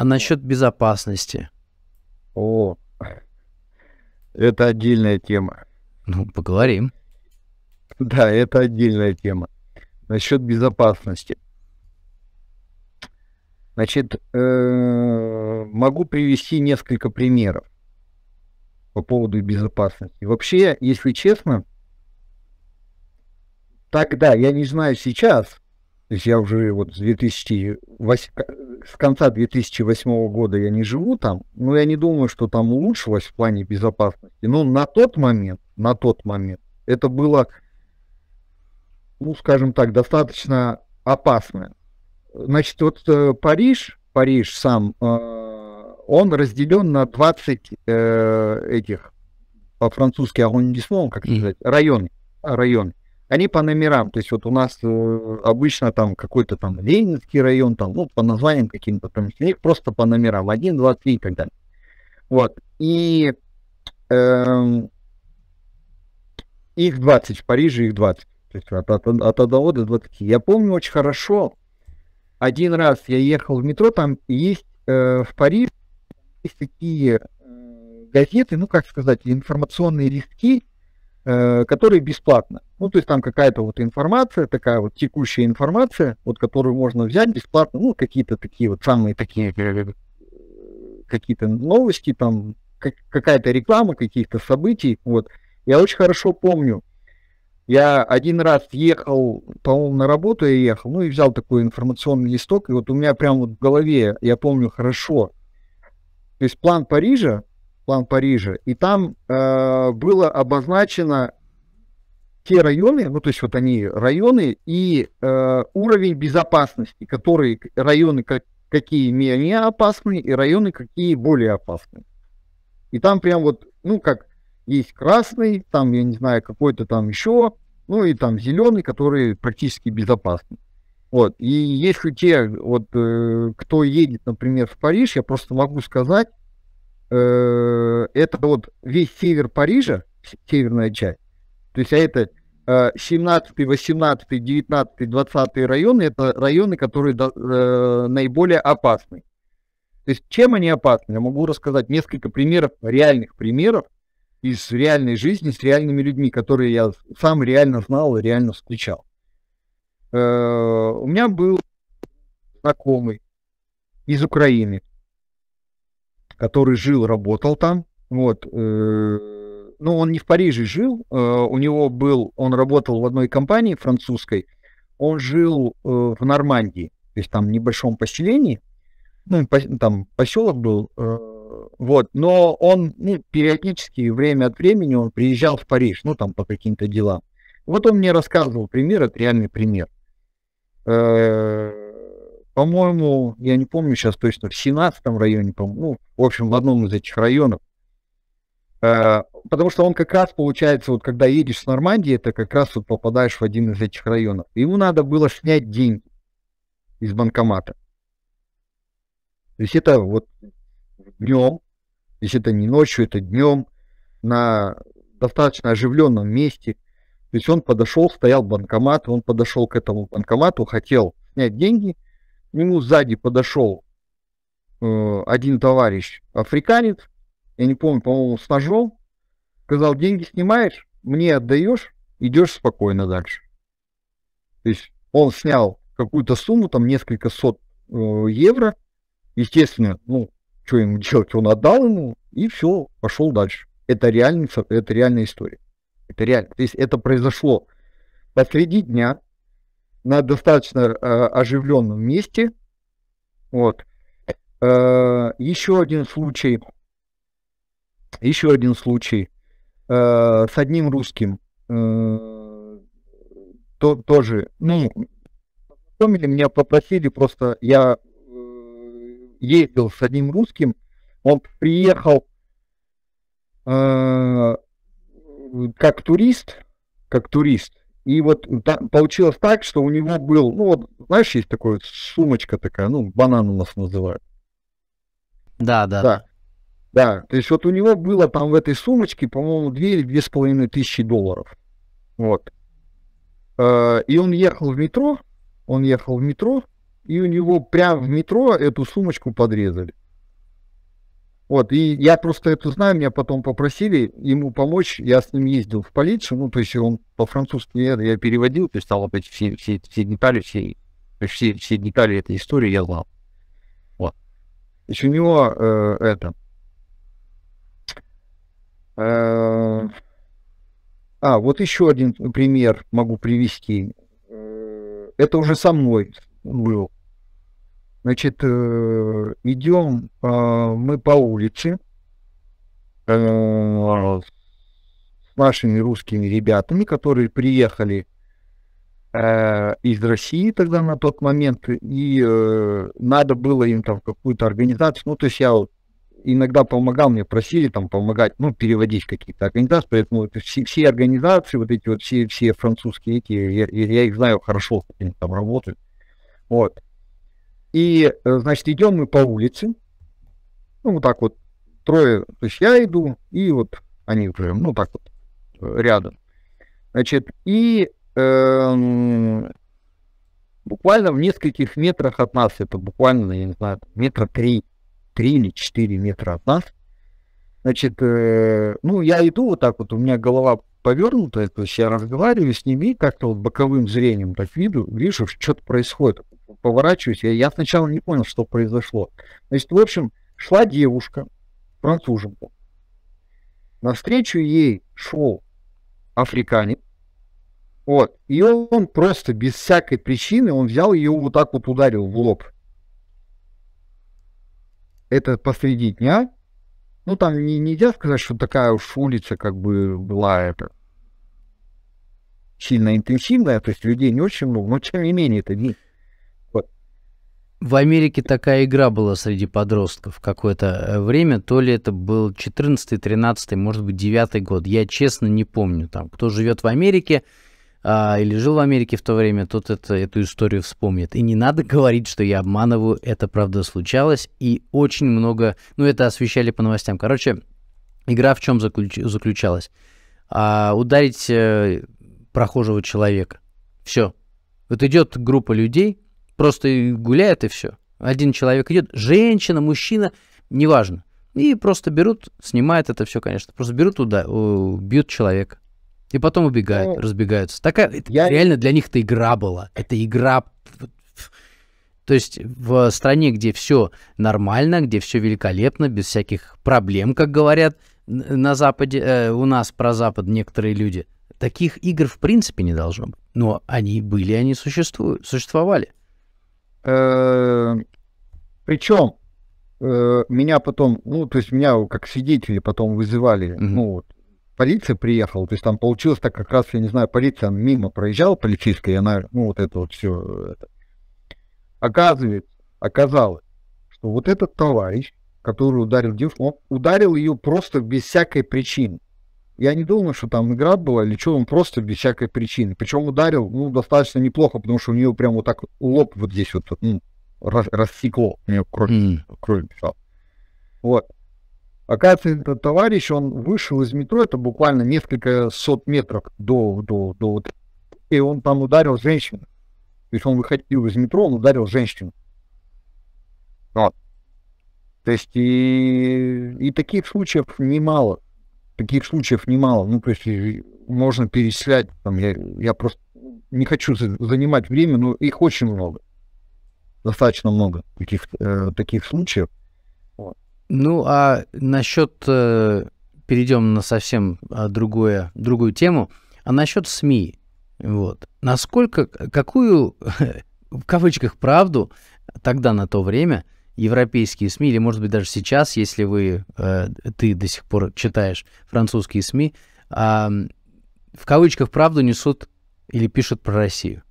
А насчет безопасности? О, это отдельная тема. Ну, поговорим. Да, это отдельная тема. Насчет безопасности. Значит, э, могу привести несколько примеров по поводу безопасности. Вообще, если честно, тогда, я не знаю сейчас, то есть я уже вот с 2008, с конца 2008 года я не живу там, но я не думаю, что там улучшилось в плане безопасности. Но на тот момент, на тот момент, это было, ну, скажем так, достаточно опасно. Значит, вот э, Париж, Париж сам, э, он разделен на 20 э, этих по-французски агондисмон, как сказать, район, район. Они по номерам, то есть вот у нас э, обычно там какой-то там Ленинский район, там, ну, по названиям каким-то, там, их просто по номерам, 1, 2, 3 и так далее. Вот, и э, их 20, в Париже их 20, то есть от, от, от 1 до 20. Я помню очень хорошо, один раз я ехал в метро, там есть э, в Париже есть такие э, газеты, ну, как сказать, информационные листки, Э, которые бесплатно. Ну, то есть там какая-то вот информация, такая вот текущая информация, вот которую можно взять бесплатно, ну, какие-то такие вот самые такие, э, какие-то новости, там, как, какая-то реклама каких-то событий, вот. Я очень хорошо помню, я один раз ехал, по-моему, на работу я ехал, ну и взял такой информационный листок, и вот у меня прямо вот в голове, я помню хорошо, то есть план Парижа, план Парижа, и там э, было обозначено те районы, ну то есть вот они районы и э, уровень безопасности, которые районы как, какие менее опасны и районы какие более опасны. И там прям вот, ну как есть красный, там я не знаю какой-то там еще, ну и там зеленый, который практически безопасны. Вот и если те вот э, кто едет, например, в Париж, я просто могу сказать Э, это вот весь север Парижа, северная часть, то есть а это 17, 18, 19, 20 районы, это районы, которые э, наиболее опасны. То есть чем они опасны? Я могу рассказать несколько примеров, реальных примеров из реальной жизни с реальными людьми, которые я сам реально знал и реально встречал. Э, у меня был знакомый из Украины который жил, работал там. Вот, э, но ну, он не в Париже жил, э, у него был, он работал в одной компании французской, он жил э, в Нормандии, то есть там в небольшом поселении, ну, там поселок был, вот, но он ну, периодически, время от времени он приезжал в Париж, ну, там по каким-то делам. Вот он мне рассказывал пример, это реальный пример. Э, по-моему, я не помню сейчас точно, в 17 районе, по-моему, ну, в общем, в одном из этих районов. Э, потому что он как раз, получается, вот когда едешь с Нормандии, это как раз вот попадаешь в один из этих районов. Ему надо было снять деньги из банкомата. То есть это вот днем, то есть это не ночью, это днем, на достаточно оживленном месте. То есть он подошел, стоял банкомат, он подошел к этому банкомату, хотел снять деньги – нему сзади подошел э, один товарищ африканец, я не помню, по-моему, с ножом, сказал, деньги снимаешь, мне отдаешь, идешь спокойно дальше. То есть он снял какую-то сумму, там несколько сот э, евро, естественно, ну, что ему делать, он отдал ему, и все, пошел дальше. Это, реальница, это реальная история. Это реально. То есть это произошло посреди дня, на достаточно э, оживленном месте. Вот. Э, еще один случай. Еще один случай э, с одним русским. То, тоже, ну, помнили меня попросили, просто я ездил с одним русским, он приехал э, как турист, как турист, и вот да, получилось так, что у него был, ну вот, знаешь, есть такая вот сумочка такая, ну, банан у нас называют. Да, да. Да. Да, то есть вот у него было там в этой сумочке, по-моему, две или две с половиной тысячи долларов. Вот. Э, и он ехал в метро, он ехал в метро, и у него прямо в метро эту сумочку подрезали. Вот, и я просто это знаю, меня потом попросили ему помочь, я с ним ездил в полицию, ну, то есть он по-французски, я, я переводил, писал опять все, все, все детали, все, все, все детали этой истории я знал. Вот. Значит, у него э, это... Э, а, вот еще один пример могу привести. Э, это уже со мной был. Значит, э, идем а, мы по улице э, с нашими русскими ребятами, которые приехали э, из России тогда на тот момент, и надо было им там какую-то организацию, ну, то есть я иногда помогал, мне просили там помогать, ну, переводить какие-то организации, поэтому это все, все организации, вот эти вот все, все французские эти, я, я их знаю хорошо, как они там работают, вот. И, э, значит, идем мы по улице. Ну, вот так вот. Трое, то есть я иду, и вот они уже, ну, так вот, э, рядом. Значит, и э, буквально в нескольких метрах от нас, это буквально, я не знаю, метра три, три или четыре метра от нас, значит, э, ну, я иду вот так вот, у меня голова повернуто, то есть я разговариваю с ними, как-то вот боковым зрением так виду, вижу, что-то происходит. Поворачиваюсь, я, я сначала не понял, что произошло. Значит, в общем, шла девушка, француженка. Навстречу ей шел африканец. Вот. И он просто без всякой причины, он взял ее вот так вот ударил в лоб. Это посреди дня. Ну, там не, нельзя сказать, что такая уж улица как бы была это сильно интенсивная, то есть людей не очень много, но тем не менее это не... Вот. В Америке такая игра была среди подростков какое-то э, время, то ли это был 14 13 может быть, 9 год, я честно не помню, там, кто живет в Америке, а, или жил в Америке в то время, тот это, эту историю вспомнит. И не надо говорить, что я обманываю, это правда случалось, и очень много, ну это освещали по новостям. Короче, игра в чем заключ, заключалась? А, ударить э, прохожего человека. Все. Вот идет группа людей, просто гуляет и все. Один человек идет, женщина, мужчина, неважно. И просто берут, снимают это все, конечно. Просто берут, туда, бьют человека. И потом убегают, ну, разбегаются. Такая, я... Реально для них это игра была. Это игра. То есть в стране, где все нормально, где все великолепно, без всяких проблем, как говорят на Западе, э, у нас про Запад некоторые люди – Таких игр в принципе не должно быть. Но они были, они существуют, существовали. Э, Причем э, меня потом, ну, то есть меня как свидетели потом вызывали, ну, вот, полиция приехала, то есть там получилось так как раз, я не знаю, полиция мимо проезжала, полицейская, и она, ну, вот это вот все, это. оказывается, оказалось, что вот этот товарищ, который ударил девушку, он ударил ее просто без всякой причины. Я не думаю, что там игра была или что, он просто без всякой причины. Причем ударил, ну, достаточно неплохо, потому что у нее прям вот так лоб вот здесь вот, ну, рассекло, у него кровь, mm. кровь писал. Вот. Оказывается, этот товарищ, он вышел из метро, это буквально несколько сот метров до, до, до вот, и он там ударил женщину. То есть он выходил из метро, он ударил женщину. Вот. То есть и, и таких случаев немало таких случаев немало. Ну, то есть можно переселять, там, я, я просто не хочу занимать время, но их очень много. Достаточно много таких, э, таких случаев. Ну, а насчет, э, перейдем на совсем а, другое, другую тему, а насчет СМИ, вот, насколько, какую, в кавычках, правду тогда на то время – европейские СМИ, или, может быть, даже сейчас, если вы, э, ты до сих пор читаешь французские СМИ, э, в кавычках правду несут или пишут про Россию?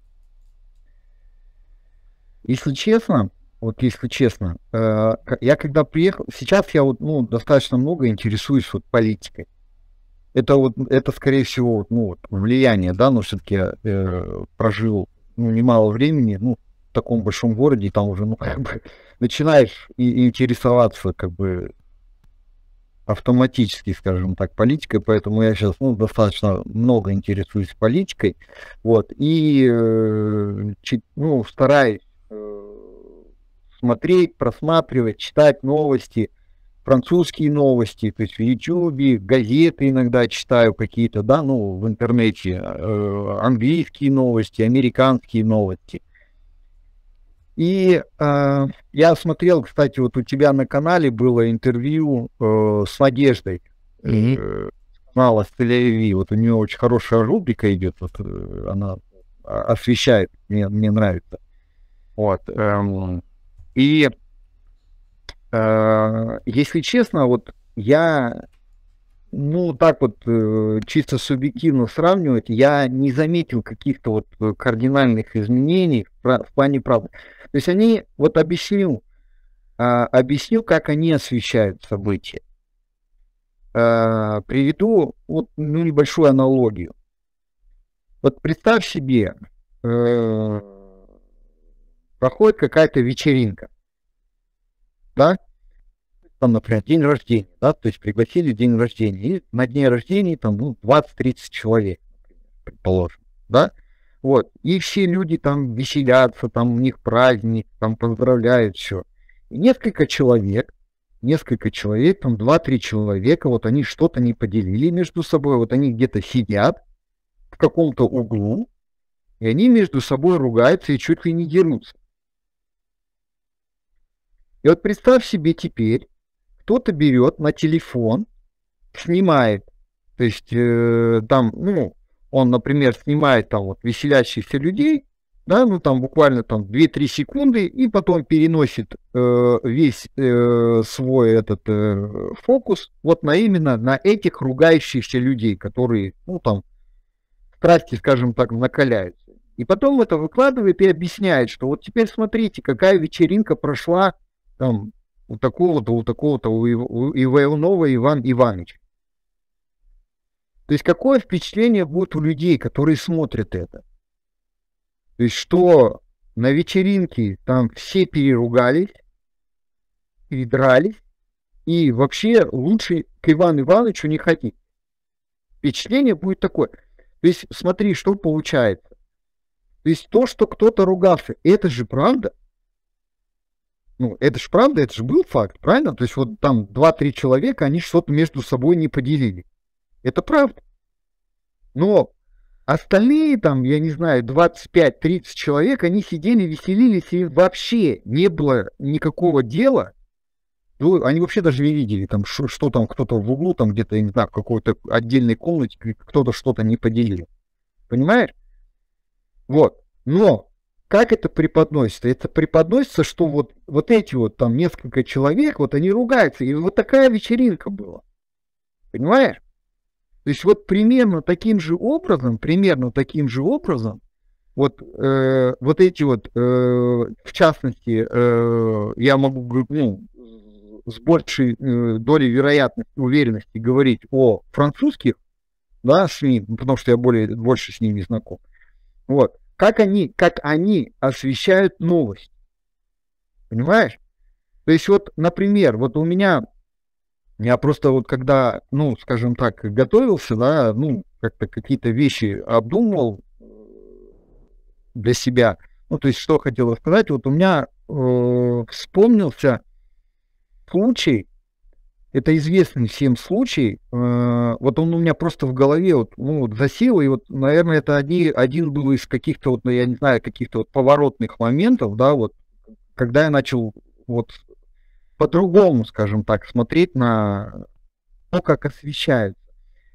Если честно, вот если честно, э, я когда приехал, сейчас я вот, ну, достаточно много интересуюсь вот политикой. Это вот, это скорее всего, ну, вот, влияние, да, но все-таки э, прожил ну, немало времени, ну, таком большом городе, и там уже, ну, как бы, начинаешь и интересоваться, как бы, автоматически, скажем так, политикой, поэтому я сейчас ну, достаточно много интересуюсь политикой, вот, и э, чит, ну, стараюсь э, смотреть, просматривать, читать новости, французские новости, то есть в ютубе газеты иногда читаю какие-то, да, ну, в интернете, э, английские новости, американские новости, и э, я смотрел, кстати, вот у тебя на канале было интервью э, с Надеждой. mm Э, мало с тель Вот у нее очень хорошая рубрика идет, вот э, она освещает, мне, мне нравится. Вот. Эм, и э, если честно, вот я ну, так вот, э, чисто субъективно сравнивать, я не заметил каких-то вот э, кардинальных изменений в плане правды. То есть они, вот объясню, а, объясню, как они освещают события. А, приведу вот, ну, небольшую аналогию. Вот представь себе, э, проходит какая-то вечеринка, да, там, например, день рождения, да, то есть пригласили день рождения, и на дне рождения там, ну, 20-30 человек, предположим, да, вот, и все люди там веселятся, там у них праздник, там поздравляют, все. И несколько человек, несколько человек, там 2-3 человека, вот они что-то не поделили между собой, вот они где-то сидят в каком-то углу, и они между собой ругаются и чуть ли не дерутся. И вот представь себе теперь, кто-то берет на телефон, снимает, то есть э, там, ну, он, например, снимает там вот веселящихся людей, да, ну там буквально там 2-3 секунды, и потом переносит э, весь э, свой этот э, фокус вот на именно на этих ругающихся людей, которые, ну там, страсти, скажем так, накаляются. И потом это выкладывает и объясняет, что вот теперь смотрите, какая вечеринка прошла там у такого-то, у такого-то, у, Иванова Иван Иванович. То есть какое впечатление будет у людей, которые смотрят это? То есть что на вечеринке там все переругались, передрались, и вообще лучше к Ивану Ивановичу не ходить. Впечатление будет такое. То есть смотри, что получается. То есть то, что кто-то ругался, это же правда – ну, это же правда, это же был факт, правильно? То есть вот там 2-3 человека, они что-то между собой не поделили. Это правда. Но остальные там, я не знаю, 25-30 человек, они сидели, веселились, и вообще не было никакого дела. Ну, они вообще даже не видели, там, что, что там кто-то в углу, там где-то, я не знаю, в какой-то отдельной комнате кто-то что-то не поделил. Понимаешь? Вот. Но как это преподносится? Это преподносится, что вот, вот эти вот там несколько человек, вот они ругаются. И вот такая вечеринка была. Понимаешь? То есть вот примерно таким же образом, примерно таким же образом, вот, э, вот эти вот, э, в частности, э, я могу ну, с большей э, долей вероятности, уверенности говорить о французских да, СМИ, потому что я более, больше с ними знаком. Вот как они, как они освещают новость. Понимаешь? То есть вот, например, вот у меня, я просто вот когда, ну, скажем так, готовился, да, ну, как-то какие-то вещи обдумывал э, для себя, ну, то есть что хотел сказать, вот у меня э, вспомнился случай, это известный всем случай. Э, вот он у меня просто в голове вот, ну, вот засел, и вот, наверное, это один, один был из каких-то, вот, ну, я не знаю, каких-то вот поворотных моментов, да, вот, когда я начал вот по-другому, скажем так, смотреть на то, как освещают.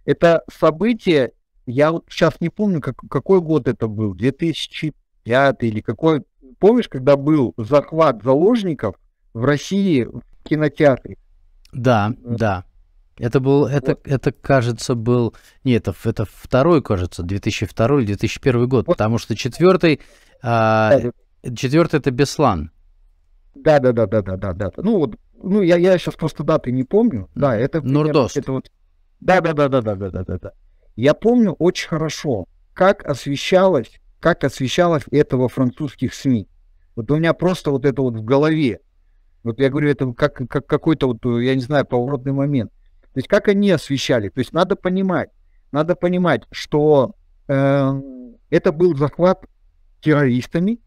Это событие, я вот сейчас не помню, как, какой год это был, 2005 или какой, помнишь, когда был захват заложников в России в кинотеатре? Да, да. Это был, это, вот. это кажется был, нет, это, это второй, кажется, 2002 или 2001 год, вот. потому что четвертый, а, четвертый это Беслан. Да, да, да, да, да, да, да. Ну вот, ну я, я сейчас просто даты не помню. Да, это. Нордост. Это вот. Да, да, да, да, да, да, да, да, Я помню очень хорошо, как освещалось, как освещалось этого французских СМИ. Вот у меня просто вот это вот в голове. Вот я говорю, это как, как какой-то, вот, э, я не знаю, поворотный момент. То есть как они освещали? То есть надо понимать, надо понимать, что э, это был захват террористами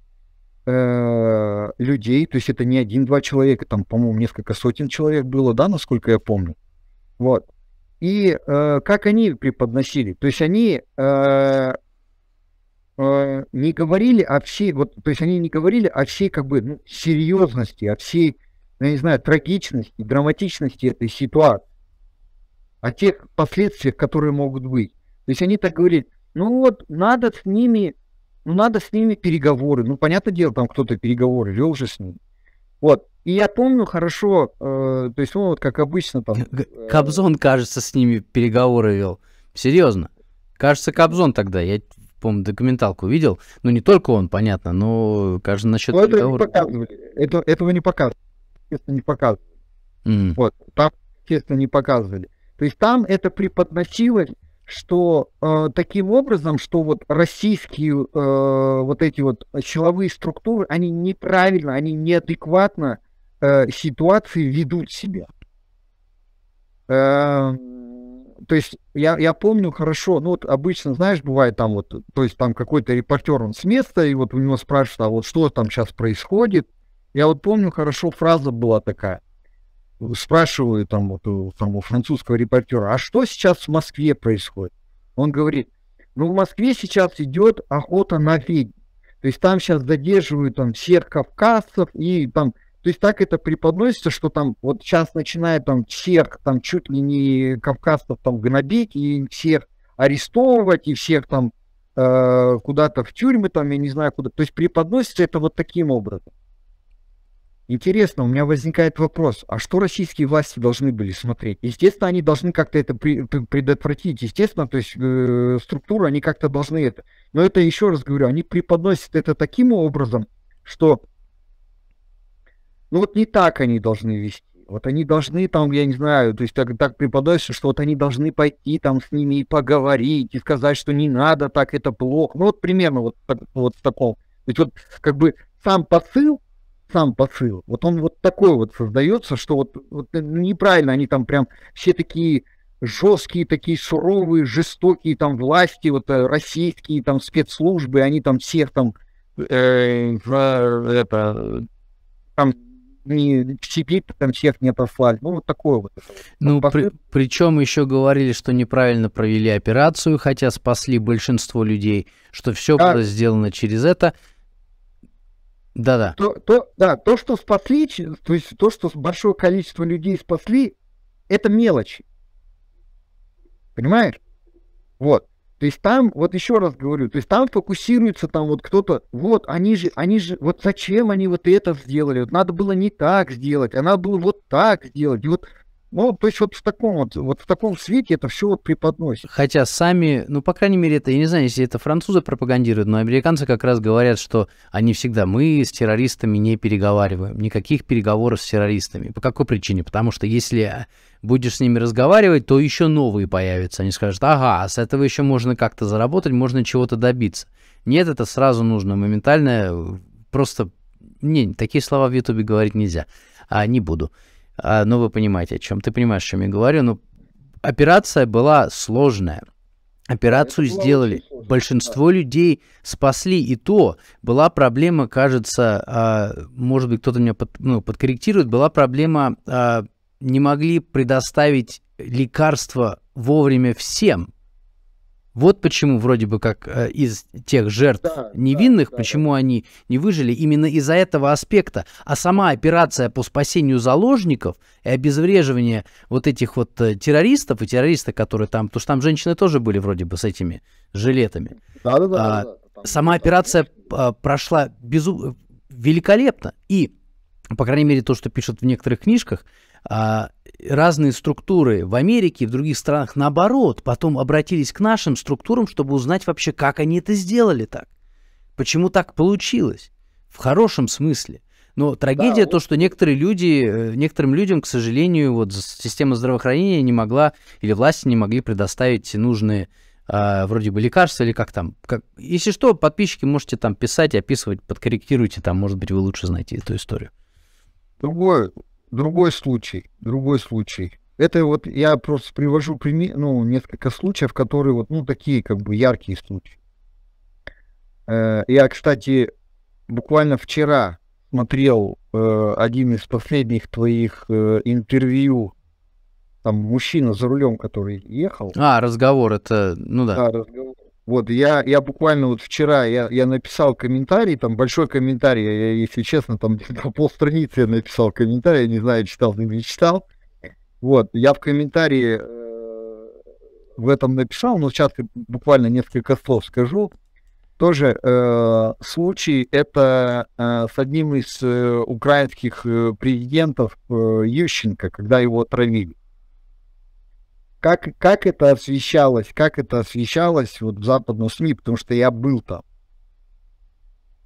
э, людей, то есть это не один-два человека, там, по-моему, несколько сотен человек было, да, насколько я помню. Вот. И э, как они преподносили? То есть они э, э, не говорили о всей, вот, то есть они не говорили о всей как бы ну, серьезности, о всей ну, я не знаю, трагичности, драматичности этой ситуации, о а тех последствиях, которые могут быть. То есть они так говорят, ну вот надо с ними, ну надо с ними переговоры. Ну, понятное дело, там кто-то переговоры вел же с ними. Вот. И я помню хорошо, э, то есть он ну, вот как обычно там... Э, Кобзон, кажется, с ними переговоры вел. Серьезно. Кажется, Кобзон тогда, я помню, документалку видел. Ну, не только он, понятно, но, кажется, насчет... Но ну, этого, не показывали. Это, этого не показывали естественно, не показывали. Mm. Вот, там, естественно, не показывали. То есть там это преподносилось, что э, таким образом, что вот российские э, вот эти вот силовые структуры, они неправильно, они неадекватно э, ситуации ведут себя. Э, то есть я, я помню хорошо, ну вот обычно, знаешь, бывает там вот, то есть там какой-то репортер, он с места, и вот у него спрашивают, а вот что там сейчас происходит, я вот помню хорошо, фраза была такая. Спрашиваю там, вот, у, там у французского репортера, а что сейчас в Москве происходит? Он говорит, ну в Москве сейчас идет охота на ведьм. То есть там сейчас задерживают там всех кавказцев и там то есть так это преподносится, что там вот сейчас начинает там всех, там чуть ли не кавказцев там гнобить и всех арестовывать, и всех там э, куда-то в тюрьмы, там я не знаю куда. То есть преподносится это вот таким образом. Интересно, у меня возникает вопрос, а что российские власти должны были смотреть? Естественно, они должны как-то это предотвратить, естественно, то есть э, структуру они как-то должны это. Но это еще раз говорю, они преподносят это таким образом, что ну вот не так они должны вести. Вот они должны там, я не знаю, то есть так, так преподносится, что вот они должны пойти там с ними и поговорить, и сказать, что не надо, так это плохо. Ну вот примерно вот, вот в таком. То есть вот как бы сам посыл сам посыл. Вот он вот такой вот создается, что вот, вот э, ну, неправильно они там прям все такие жесткие, такие суровые, жестокие там власти, вот э, российские там спецслужбы, они там всех там э, э это там не щепит, там всех не отослали. Ну, вот такое вот. Ну, там, при, причем еще говорили, что неправильно провели операцию, хотя спасли большинство людей, что все да. было сделано через это. Да, да. То, то, да, то, что спасли, то есть то, что большое количество людей спасли, это мелочи. Понимаешь? Вот. То есть там, вот еще раз говорю, то есть там фокусируется там вот кто-то, вот они же, они же, вот зачем они вот это сделали, вот надо было не так сделать, а надо было вот так сделать. И вот ну, то есть вот в таком вот, вот в таком свете это все вот преподносит. Хотя сами, ну, по крайней мере, это, я не знаю, если это французы пропагандируют, но американцы как раз говорят, что они всегда, мы с террористами не переговариваем, никаких переговоров с террористами. По какой причине? Потому что если э, будешь с ними разговаривать, то еще новые появятся. Они скажут, ага, а с этого еще можно как-то заработать, можно чего-то добиться. Нет, это сразу нужно моментально, э, просто... Не, такие слова в Ютубе говорить нельзя. А, не буду. А, ну, вы понимаете, о чем. Ты понимаешь, о чем я говорю. Но ну, операция была сложная. Операцию сделали. Большинство людей спасли. И то была проблема, кажется, а, может быть, кто-то меня под, ну, подкорректирует, была проблема, а, не могли предоставить лекарства вовремя всем. Вот почему вроде бы как э, из тех жертв да, невинных, да, почему да. они не выжили, именно из-за этого аспекта. А сама операция по спасению заложников и обезвреживание вот этих вот э, террористов и террористы, которые там, потому что там женщины тоже были вроде бы с этими жилетами. Да, да, да. А, да, да. Там, сама там, операция там, э, прошла безу... великолепно. И, по крайней мере, то, что пишут в некоторых книжках, а, разные структуры в Америке и в других странах, наоборот, потом обратились к нашим структурам, чтобы узнать вообще, как они это сделали так. Почему так получилось? В хорошем смысле. Но трагедия да, то, что некоторые люди, э, некоторым людям, к сожалению, вот система здравоохранения не могла или власти не могли предоставить нужные э, вроде бы лекарства или как там. Как... Если что, подписчики можете там писать, описывать, подкорректируйте, там, может быть, вы лучше знаете эту историю. Другое, другой случай, другой случай. Это вот я просто привожу пример, ну, несколько случаев, которые вот, ну, такие как бы яркие случаи. Э, я, кстати, буквально вчера смотрел э, один из последних твоих э, интервью. Там мужчина за рулем, который ехал. А, разговор это, ну да. Да, разговор. Вот, я, я буквально вот вчера, я, я написал комментарий, там большой комментарий, я, если честно, там где-то полстраницы я написал комментарий, я не знаю, читал ты не читал. Вот, я в комментарии э, в этом написал, но сейчас буквально несколько слов скажу. Тоже э, случай, это э, с одним из э, украинских э, президентов э, Ющенко, когда его отравили как, как это освещалось, как это освещалось вот в западном СМИ, потому что я был там.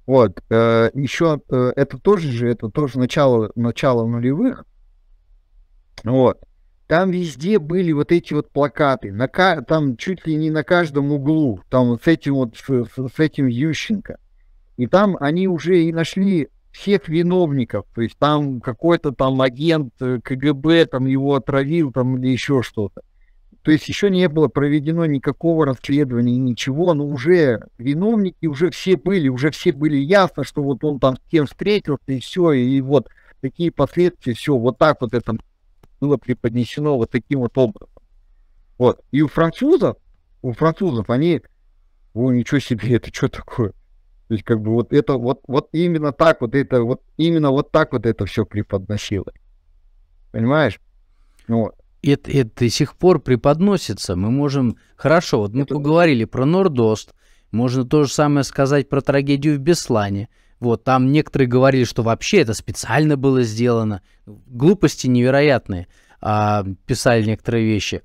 Вот, э, еще э, это тоже же, это тоже начало, начало нулевых. Вот. Там везде были вот эти вот плакаты, на, там чуть ли не на каждом углу, там вот с этим вот, с, с этим Ющенко. И там они уже и нашли всех виновников, то есть там какой-то там агент э, КГБ там его отравил там или еще что-то. То есть еще не было проведено никакого расследования, ничего, но уже виновники уже все были, уже все были ясно, что вот он там с кем встретился, и все, и вот такие последствия, все, вот так вот это было преподнесено вот таким вот образом. Вот. И у французов, у французов они, о, ничего себе, это что такое? То есть, как бы вот это вот, вот именно так вот это, вот именно вот так вот это все преподносилось. Понимаешь? Вот это, это до сих пор преподносится. Мы можем... Хорошо, вот мы это... поговорили про Нордост. Можно то же самое сказать про трагедию в Беслане. Вот, там некоторые говорили, что вообще это специально было сделано. Глупости невероятные а, писали некоторые вещи.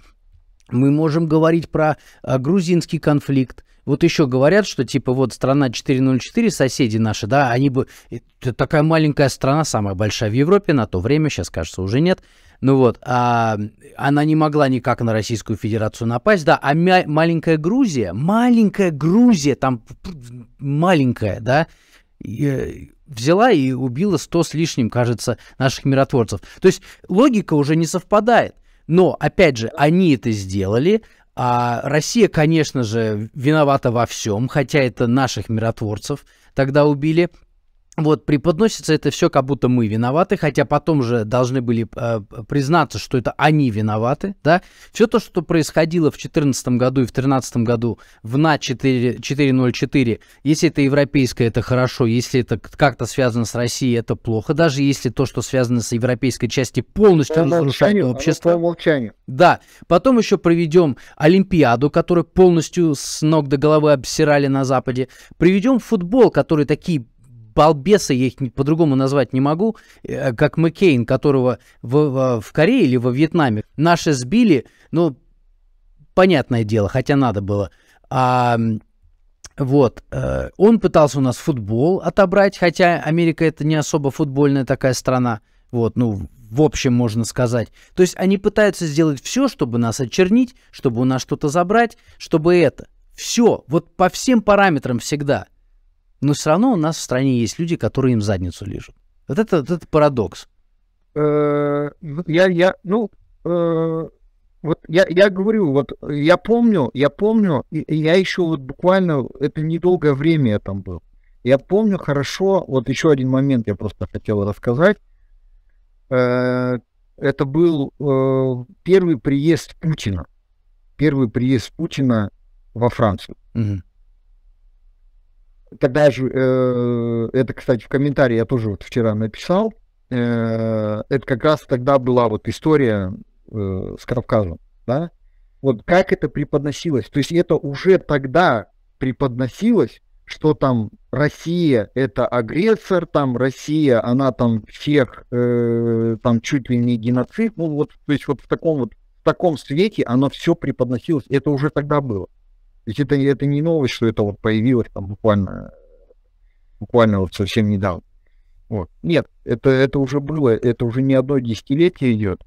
Мы можем говорить про а, грузинский конфликт. Вот еще говорят, что типа вот страна 404, соседи наши, да, они бы... Э, это такая маленькая страна, самая большая в Европе на то время, сейчас, кажется, уже нет. Ну вот, а, она не могла никак на Российскую Федерацию напасть, да, а мя- маленькая Грузия, маленькая Грузия, там маленькая, да, и, э, взяла и убила сто с лишним, кажется, наших миротворцев. То есть логика уже не совпадает. Но, опять же, они это сделали, а Россия, конечно же, виновата во всем, хотя это наших миротворцев тогда убили вот преподносится это все, как будто мы виноваты, хотя потом же должны были э, признаться, что это они виноваты, да. Все то, что происходило в 2014 году и в 2013 году в на 4, 404, если это европейское, это хорошо, если это как-то связано с Россией, это плохо, даже если то, что связано с европейской частью, полностью разрушает общество. По Да. Потом еще проведем Олимпиаду, которую полностью с ног до головы обсирали на Западе. Приведем футбол, который такие балбеса, я их по-другому назвать не могу, э, как Маккейн, которого в, в Корее или во Вьетнаме наши сбили, ну, понятное дело, хотя надо было. А, вот, э, он пытался у нас футбол отобрать, хотя Америка это не особо футбольная такая страна. Вот, ну, в общем, можно сказать. То есть они пытаются сделать все, чтобы нас очернить, чтобы у нас что-то забрать, чтобы это. Все, вот по всем параметрам всегда – но все равно у нас в стране есть люди, которые им задницу лежат. Вот это, вот это парадокс. Э, я, я, ну, э, вот я, я говорю, вот я помню, я помню, я еще вот буквально, это недолгое время я там был. Я помню хорошо, вот еще один момент я просто хотел рассказать. Э, это был первый приезд Путина. Первый приезд Путина во Францию. Угу когда же, э, это, кстати, в комментарии я тоже вот вчера написал, э, это как раз тогда была вот история э, с Кавказом, да, вот как это преподносилось, то есть это уже тогда преподносилось, что там Россия это агрессор, там Россия, она там всех, э, там чуть ли не геноцид, ну вот, то есть вот в таком вот, в таком свете оно все преподносилось, это уже тогда было. Ведь это, это не новость, что это вот появилось там буквально, буквально вот совсем недавно. Вот. Нет, это, это уже было, это уже не одно десятилетие идет.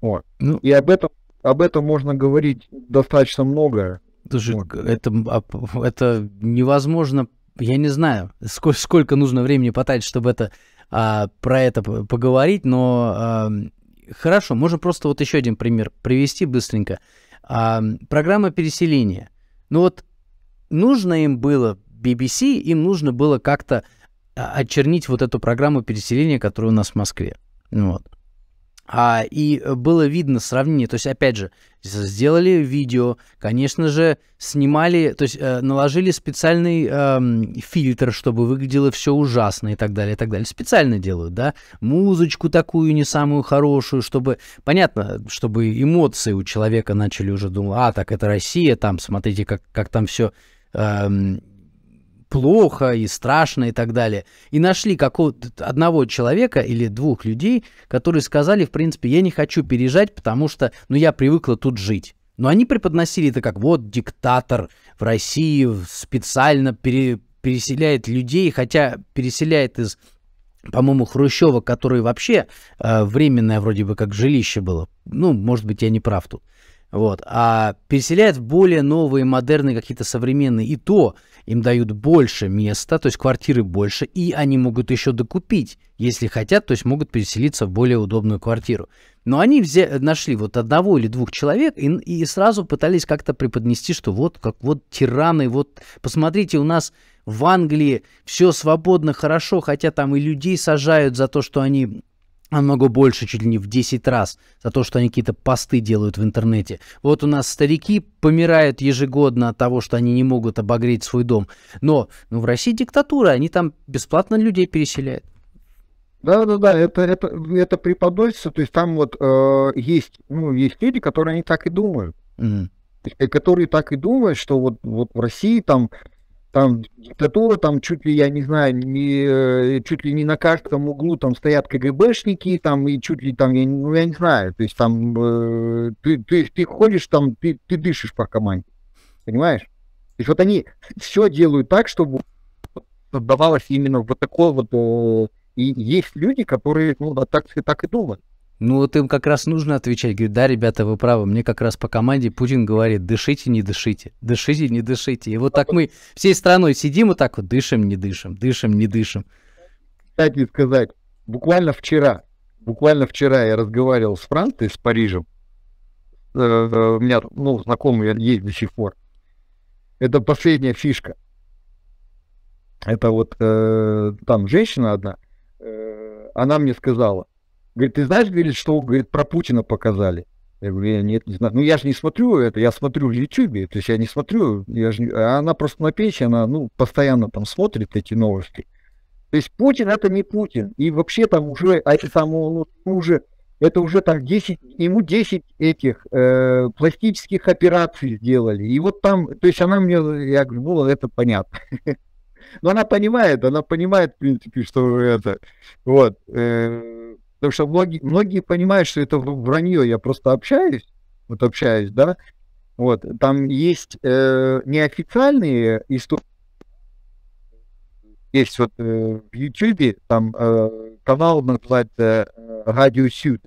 Вот. Ну, и об этом, об этом можно говорить достаточно много. Это, вот. это, а, это невозможно, я не знаю, сколько, сколько нужно времени потратить, чтобы это, а, про это поговорить, но а, хорошо, можно просто вот еще один пример привести быстренько. А, программа переселения – ну вот нужно им было, BBC, им нужно было как-то а, очернить вот эту программу переселения, которая у нас в Москве. Ну вот. А, и э, было видно сравнение, то есть, опять же, сделали видео, конечно же, снимали, то есть э, наложили специальный э, фильтр, чтобы выглядело все ужасно и так далее, и так далее. Специально делают, да, музычку такую не самую хорошую, чтобы, понятно, чтобы эмоции у человека начали уже думать, а, так это Россия, там, смотрите, как, как там все... Э, эм, плохо и страшно и так далее. И нашли какого-то одного человека или двух людей, которые сказали, в принципе, я не хочу переезжать, потому что, ну, я привыкла тут жить. Но они преподносили это как вот диктатор в России специально пере, переселяет людей, хотя переселяет из, по-моему, Хрущева, который вообще э, временное вроде бы как жилище было. Ну, может быть, я не прав тут. Вот. А переселяют в более новые, модерные, какие-то современные. И то им дают больше места, то есть квартиры больше, и они могут еще докупить, если хотят, то есть могут переселиться в более удобную квартиру. Но они взя- нашли вот одного или двух человек и, и сразу пытались как-то преподнести, что вот как вот тираны, вот посмотрите, у нас в Англии все свободно, хорошо, хотя там и людей сажают за то, что они намного больше, чуть ли не в 10 раз, за то, что они какие-то посты делают в интернете. Вот у нас старики помирают ежегодно от того, что они не могут обогреть свой дом. Но ну, в России диктатура, они там бесплатно людей переселяют. Да, да, да, это, это, это преподносится, то есть там вот э, есть, ну, есть люди, которые они так и думают, mm. которые так и думают, что вот, вот в России там там диктатура, там чуть ли, я не знаю, не, э, чуть ли не на каждом углу там стоят КГБшники, там и чуть ли там, я, ну, я не знаю, то есть там э, ты, ты, ты ходишь там, ты, ты дышишь по команде, понимаешь? То есть вот они все делают так, чтобы создавалось именно вот такое вот, э, и есть люди, которые, ну, да, так, так и думают. Ну вот им как раз нужно отвечать. Говорит, да, ребята, вы правы. Мне как раз по команде Путин говорит, дышите, не дышите, дышите, не дышите. И вот так мы всей страной сидим вот так вот, дышим, не дышим, дышим, не дышим. Кстати сказать, буквально вчера, буквально вчера я разговаривал с Францией, с Парижем. Э, э, у меня, ну, знакомый есть до сих пор. Это последняя фишка. Это вот э, там женщина одна, э, она мне сказала – Говорит, ты знаешь, говорит, что, говорит, про Путина показали? Я говорю, я нет, не знаю. Ну, я же не смотрю это, я смотрю в Ютьюбе, то есть я не смотрю, я же... а она просто на печи, она, ну, постоянно там смотрит эти новости. То есть Путин это не Путин. И вообще там уже, а это само, ну, уже, это уже так 10, ему 10 этих э, пластических операций сделали. И вот там, то есть она мне, я говорю, ну, это понятно. Но она понимает, она понимает, в принципе, что это, вот, э, Потому что многие, многие понимают, что это вранье. Я просто общаюсь, вот общаюсь, да. Вот, там есть э, неофициальные истории. Есть вот э, в Ютьюбе там э, канал называется э, Радио Сюд.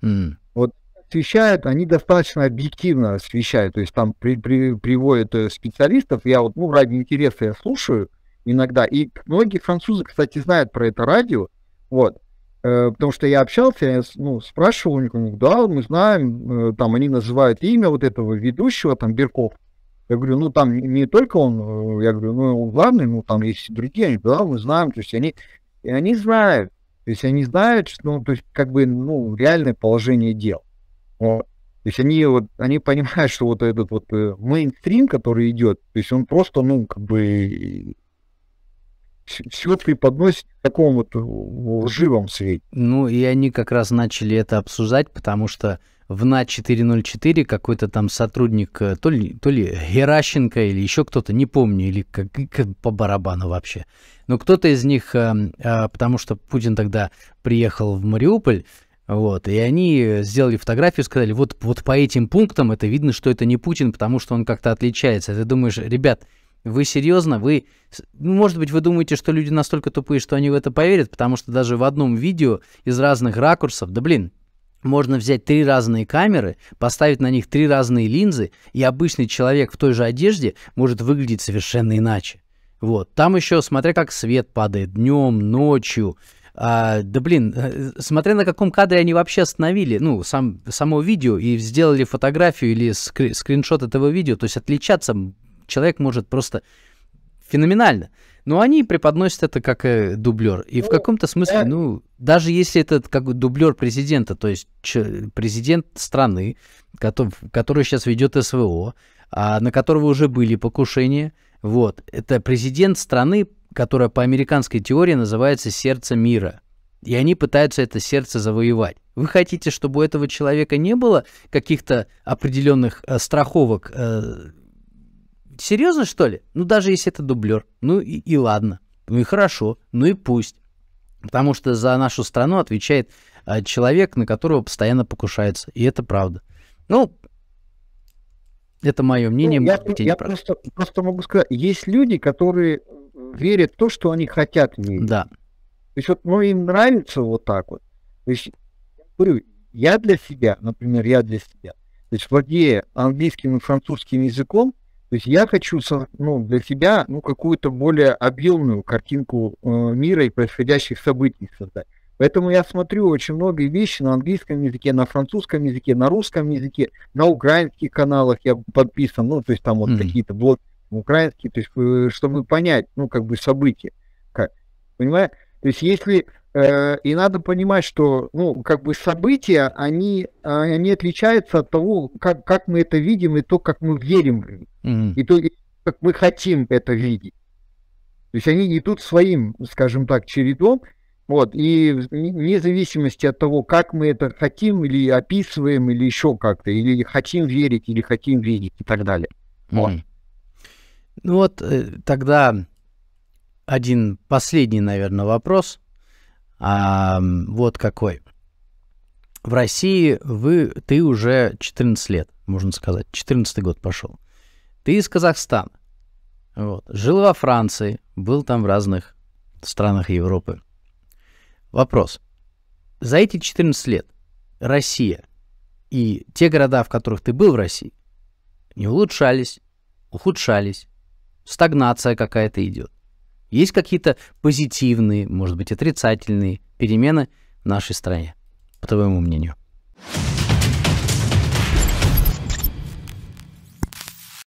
Mm. Вот освещают, они достаточно объективно освещают. То есть там при, при, приводят э, специалистов. Я вот, ну, ради интереса я слушаю иногда. И многие французы, кстати, знают про это радио. Вот. Э, потому что я общался, я ну, спрашивал у них, да, мы знаем, э, там они называют имя вот этого ведущего, там, Берков. Я говорю, ну, там не только он, э, я говорю, ну, он главный, ну, там есть и другие, они, да, мы знаем, то есть они, и они знают, то есть они знают, что, ну, то есть как бы, ну, реальное положение дел. Вот. То есть они вот, они понимают, что вот этот вот мейнстрим, который идет, то есть он просто, ну, как бы все преподносит в таком вот живом свете. Ну, и они как раз начали это обсуждать, потому что в на 404 какой-то там сотрудник, э, то ли, то ли Геращенко или еще кто-то, не помню, или как, как по барабану вообще. Но кто-то из них, эм, э, потому что Путин тогда приехал в Мариуполь, вот, и они сделали фотографию, сказали, вот, вот по этим пунктам это видно, что это не Путин, потому что он как-то отличается. Ты думаешь, ребят, вы серьезно? Вы, ну, может быть, вы думаете, что люди настолько тупые, что они в это поверят, потому что даже в одном видео из разных ракурсов, да блин, можно взять три разные камеры, поставить на них три разные линзы, и обычный человек в той же одежде может выглядеть совершенно иначе. Вот. Там еще, смотря как свет падает днем, ночью, а, да блин, э, э, смотря на каком кадре они вообще остановили, ну, сам, само видео и сделали фотографию или скри скриншот этого видео, то есть отличаться человек может просто феноменально. Но они преподносят это как э, дублер. И ну, в каком-то смысле, э... ну, даже если это как дублер президента, то есть ч- президент страны, который, который сейчас ведет СВО, а, на которого уже были покушения, вот, это президент страны, которая по американской теории называется сердце мира. И они пытаются это сердце завоевать. Вы хотите, чтобы у этого человека не было каких-то определенных э, страховок? Э, Серьезно, что ли? Ну, даже если это дублер. Ну и, и ладно. Ну и хорошо. Ну и пусть. Потому что за нашу страну отвечает э, человек, на которого постоянно покушаются. И это правда. Ну, это мое мнение. Ну, я я, я просто, просто могу сказать, есть люди, которые верят в то, что они хотят верить. Да. То есть вот, ну, им нравится вот так вот. То есть, говорю, я для себя, например, я для себя, то есть владея английским и французским языком, то есть я хочу ну, для себя ну, какую-то более объемную картинку э, мира и происходящих событий создать. Поэтому я смотрю очень многие вещи на английском языке, на французском языке, на русском языке, на украинских каналах я подписан, ну, то есть там вот mm. hmm какие-то блоги украинские, то есть э, чтобы понять, ну, как бы события. Как, понимаешь? То есть если Э, и надо понимать, что ну, как бы события, они, они отличаются от того, как, как мы это видим, и то, как мы верим в них, mm-hmm. и то, как мы хотим это видеть. То есть они идут своим, скажем так, чередом, вот, и вне зависимости от того, как мы это хотим, или описываем, или еще как-то, или хотим верить, или хотим видеть, и так далее. Вот. Mm. Ну вот э, тогда один последний, наверное, вопрос. А, вот какой. В России вы, ты уже 14 лет, можно сказать, 14 год пошел. Ты из Казахстана. Вот. Жил во Франции, был там в разных странах Европы. Вопрос. За эти 14 лет Россия и те города, в которых ты был в России, не улучшались, ухудшались, стагнация какая-то идет. Есть какие-то позитивные, может быть, отрицательные перемены в нашей стране, по твоему мнению?